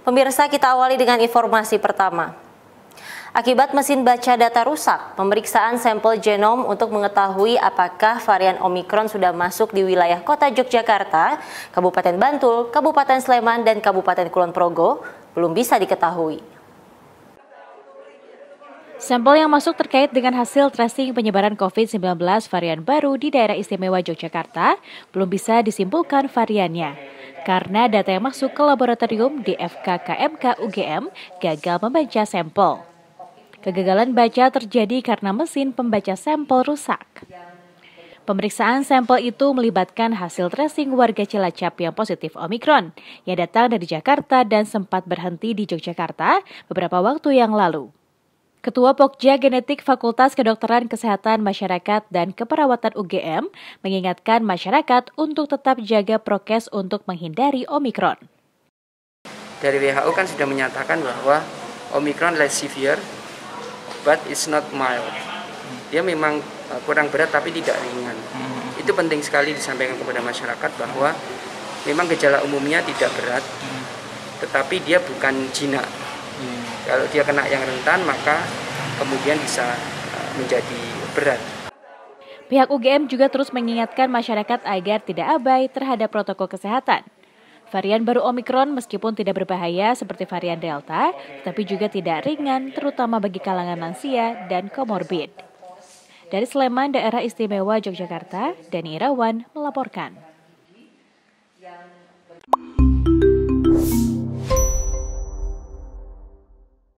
Pemirsa kita awali dengan informasi pertama. Akibat mesin baca data rusak, pemeriksaan sampel genom untuk mengetahui apakah varian Omikron sudah masuk di wilayah kota Yogyakarta, Kabupaten Bantul, Kabupaten Sleman, dan Kabupaten Kulon Progo belum bisa diketahui. Sampel yang masuk terkait dengan hasil tracing penyebaran COVID-19 varian baru di daerah istimewa Yogyakarta belum bisa disimpulkan variannya karena data yang masuk ke laboratorium di FKKMK UGM gagal membaca sampel. Kegagalan baca terjadi karena mesin pembaca sampel rusak. Pemeriksaan sampel itu melibatkan hasil tracing warga Cilacap yang positif Omikron yang datang dari Jakarta dan sempat berhenti di Yogyakarta beberapa waktu yang lalu. Ketua Pokja Genetik Fakultas Kedokteran Kesehatan Masyarakat dan Keperawatan UGM mengingatkan masyarakat untuk tetap jaga prokes untuk menghindari Omikron. Dari WHO kan sudah menyatakan bahwa Omikron less severe, but it's not mild. Dia memang uh, kurang berat tapi tidak ringan. Hmm. Itu penting sekali disampaikan kepada masyarakat bahwa memang gejala umumnya tidak berat, hmm. tetapi dia bukan jinak Hmm. Kalau dia kena yang rentan maka kemudian bisa eh, menjadi berat. Pihak UGM juga terus mengingatkan masyarakat agar tidak abai terhadap protokol kesehatan. Varian baru Omikron meskipun tidak berbahaya seperti varian Delta, tapi juga tidak ringan terutama bagi kalangan lansia dan komorbid. Dari Sleman, Daerah Istimewa Yogyakarta, Dani Irawan melaporkan.